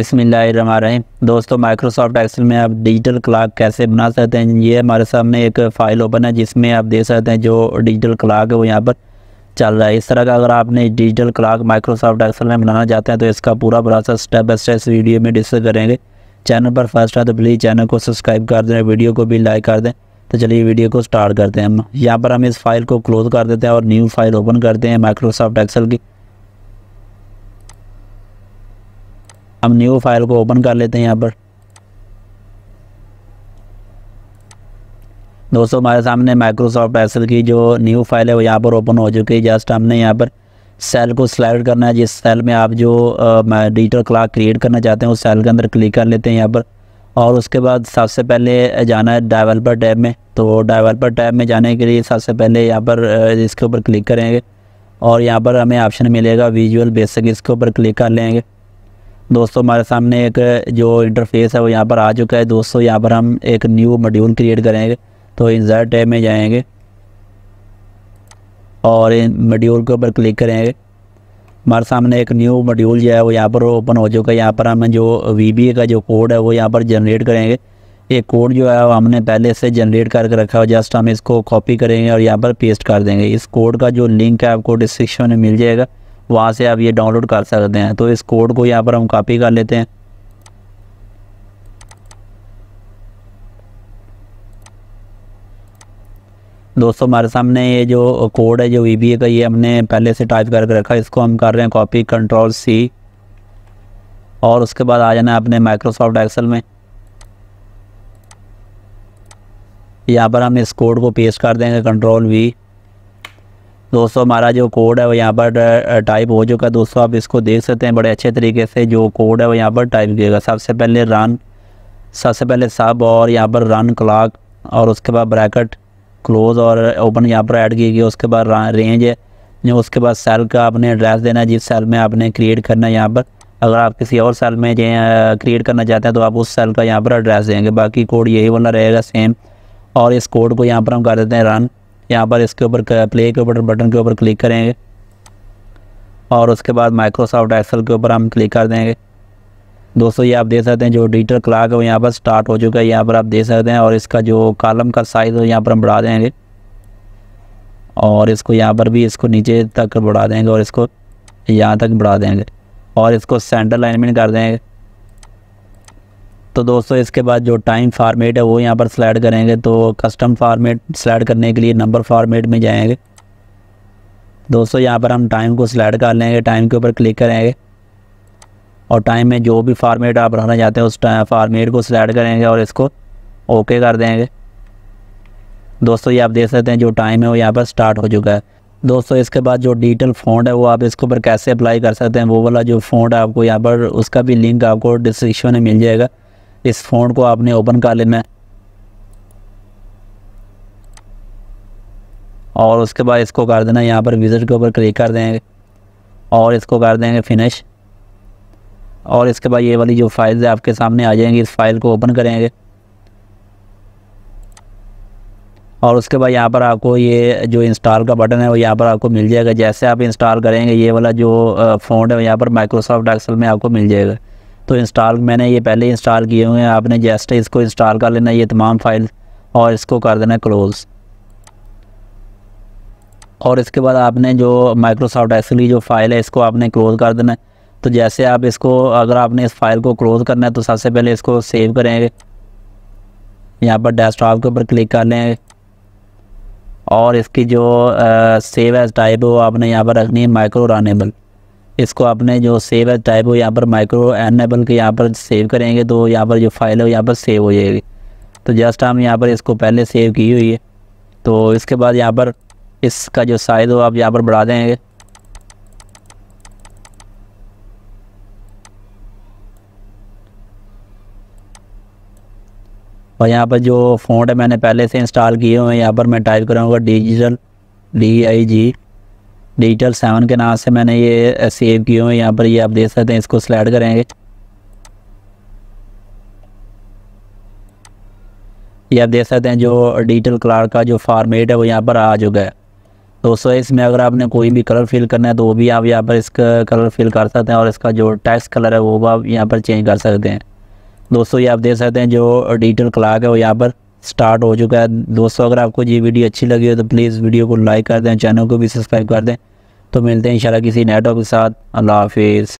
बिसमीम दोस्तों Microsoft Excel में आप डिजिटल क्लाक कैसे बना सकते हैं ये हमारे सामने एक फ़ाइल ओपन है जिसमें आप देख सकते हैं जो डिजिटल क्लाक है वो यहाँ पर चल रहा है इस तरह का अगर आपने डिजिटल क्लाक माइक्रोसॉफ्ट एक्सेल में बनाना चाहते हैं तो इसका पूरा process step by step video में डिस्कस करेंगे चैनल पर फर्स्ट है तो प्लीज़ चैनल को सब्सक्राइब कर दें वीडियो को भी लाइक कर दें तो चलिए वीडियो को स्टार्ट करते हैं हम यहाँ पर हम इस फाइल को क्लोज कर देते हैं और न्यू फाइल ओपन करते हैं माइक्रोसॉफ्ट एक्सेल की हम न्यू फाइल को ओपन कर लेते हैं यहाँ पर दोस्तों हमारे सामने माइक्रोसॉफ्ट एक्सेल की जो न्यू फाइल है वो यहाँ पर ओपन हो चुकी है जस्ट हमने यहाँ पर सेल को सिलेक्ट करना है जिस सेल में आप जो डिजिटल क्लाक क्रिएट करना चाहते हैं उस सेल के अंदर क्लिक कर लेते हैं यहाँ पर और उसके बाद सबसे पहले जाना है डेवलपर टैब में तो डेवलपर टैब में जाने के लिए सबसे पहले यहाँ पर इसके ऊपर क्लिक करेंगे और यहाँ पर हमें ऑप्शन मिलेगा विजुअल बेसिक इसके ऊपर क्लिक कर लेंगे दोस्तों हमारे सामने एक जो इंटरफेस है वो यहाँ पर आ चुका है दोस्तों यहाँ पर हम एक न्यू मॉड्यूल क्रिएट करेंगे तो इंजर टैब में जाएंगे और इन मॉड्यूल के ऊपर क्लिक करेंगे हमारे सामने एक न्यू मॉड्यूल जो है वो यहाँ पर ओपन हो चुका है यहाँ पर हम जो वी का जो कोड है वो यहाँ पर जनरेट करेंगे ये कोड जो है वो हमने पहले से जनरेट करके रखा है जस्ट हम इसको कॉपी करेंगे और यहाँ पर पेस्ट कर देंगे इस कोड का जो लिंक है आपको डिस्क्रिप्शन में मिल जाएगा वहाँ से आप ये डाउनलोड कर सकते हैं तो इस कोड को यहाँ पर हम कॉपी कर लेते हैं दोस्तों हमारे सामने ये जो कोड है जो ई का ये हमने पहले से टाइप करके रखा है इसको हम कर रहे हैं कॉपी कंट्रोल सी और उसके बाद आ जाना है अपने माइक्रोसॉफ्ट एक्सेल में यहाँ पर हम इस कोड को पेस्ट कर देंगे कंट्रोल वी दोस्तों हमारा जो कोड है वो यहाँ पर टाइप हो चुका है दोस्तों आप इसको देख सकते हैं बड़े अच्छे तरीके से जो कोड है वो यहाँ पर टाइप किएगा सबसे पहले रन सबसे पहले सब और यहाँ पर रन क्लाक और उसके बाद ब्रैकेट क्लोज और ओपन यहाँ पर ऐड की गई उसके बाद रेंज है उसके बाद सेल का आपने एड्रेस देना है जिस सेल में आपने क्रिएट करना है यहाँ पर अगर आप किसी और सेल में क्रिएट करना चाहते हैं तो आप उस सेल का यहाँ पर एड्रेस देंगे बाकी कोड यही वाला रहेगा सेम और इस कोड को यहाँ पर हम कर देते हैं रन यहाँ पर इसके ऊपर प्ले के ऊपर बटन के ऊपर क्लिक करेंगे और उसके बाद माइक्रोसॉफ्ट एक्सेल के ऊपर हम क्लिक कर देंगे दोस्तों ये आप देख सकते हैं जो डिजिटल क्लाक है वो यहाँ पर स्टार्ट हो चुका है यहाँ पर आप देख सकते हैं और इसका जो कॉलम का साइज़ है यहाँ पर हम बढ़ा देंगे और इसको यहाँ पर भी इसको नीचे तक बढ़ा देंगे और इसको यहाँ तक बढ़ा देंगे और इसको सेंटर लाइन में कर देंगे तो दोस्तों इसके बाद जो टाइम फार्मेट है वो यहाँ पर स्लाइड करेंगे तो कस्टम फार्मेट स्लाइड करने के लिए नंबर फार्मेट में जाएंगे दोस्तों यहाँ पर हम टाइम को स्लाइड कर लेंगे टाइम के ऊपर क्लिक करेंगे और टाइम में जो भी फार्मेट आप रखना चाहते हैं उस फार्मेट को स्लाइड करेंगे और इसको ओके कर देंगे दोस्तों ये आप देख सकते हैं जो टाइम है वो यहाँ पर स्टार्ट हो चुका है दोस्तों इसके बाद जो डिजिटल फोन है वो आप इसके ऊपर कैसे अप्लाई कर सकते हैं वो वाला जो फोन है आपको यहाँ पर उसका भी लिंक आपको डिस्क्रिप्शन में मिल जाएगा इस फोन को आपने ओपन कर लेना है और उसके बाद इसको कर देना यहाँ पर विजिट के ऊपर क्लिक कर देंगे और इसको कर देंगे फिनिश और इसके बाद ये वाली जो फाइल्स है आपके सामने आ जाएंगी इस फाइल को ओपन करेंगे और उसके बाद यहाँ पर आपको ये जो इंस्टॉल का बटन है वो यहाँ पर आपको मिल जाएगा जैसे आप इंस्टॉल करेंगे ये वाला जो फ़ोन है यहाँ पर माइक्रोसॉफ्ट एक्सल में आपको मिल जाएगा तो इंस्टॉल मैंने ये पहले इंस्टॉल किए हुए हैं आपने जस्ट इसको इंस्टॉल कर लेना ये तमाम फाइल और इसको कर देना क्लोज़ और इसके बाद आपने जो माइक्रोसॉफ्ट एक्सली जो फ़ाइल है इसको आपने क्लोज़ कर देना है तो जैसे आप इसको अगर आपने इस फाइल को क्लोज़ करना है तो सबसे पहले इसको सेव करेंगे यहाँ पर डेस्कटॉप के ऊपर क्लिक कर लेंगे और इसकी जो आ, सेव एज टाइप है वो आपने यहाँ पर रखनी है माइक्रो रनेबल इसको अपने जो सेव है टाइप हो यहाँ पर माइक्रो एनेबल के यहाँ पर सेव करेंगे तो यहाँ पर जो फाइल है यहाँ पर सेव हो जाएगी तो जस्ट हम यहाँ पर इसको पहले सेव की हुई है तो इसके बाद यहाँ पर इसका जो साइज़ हो आप यहाँ पर बढ़ा देंगे और यहाँ पर जो फ़ॉन्ट है मैंने पहले से इंस्टॉल किए हुए हैं यहाँ पर मैं टाइप करूँगा digital D I G digital seven के नाम से मैंने ये सेव किए हुए यहाँ पर ये आप देख सकते हैं इसको सिलेक्ट करेंगे ये आप देख सकते हैं जो डिजिटल कलर का जो फॉर्मेट है वो यहाँ पर आ चुका है दोस्तों इसमें अगर आपने कोई भी कलर फिल करना है तो वो भी आप यहाँ पर इसका कलर फिल कर सकते हैं और इसका जो टैक्स कलर है वो भी आप यहाँ पर चेंज कर सकते हैं दोस्तों ये आप देख सकते हैं जो डिजिटल क्लाक है वो यहाँ पर स्टार्ट हो चुका है दोस्तों अगर आपको ये वीडियो अच्छी लगी हो तो प्लीज़ वीडियो को लाइक कर दें चैनल को भी सब्सक्राइब कर दें तो मिलते हैं इंशाल्लाह किसी नेटवर्क के साथ अल्लाह हाफिज़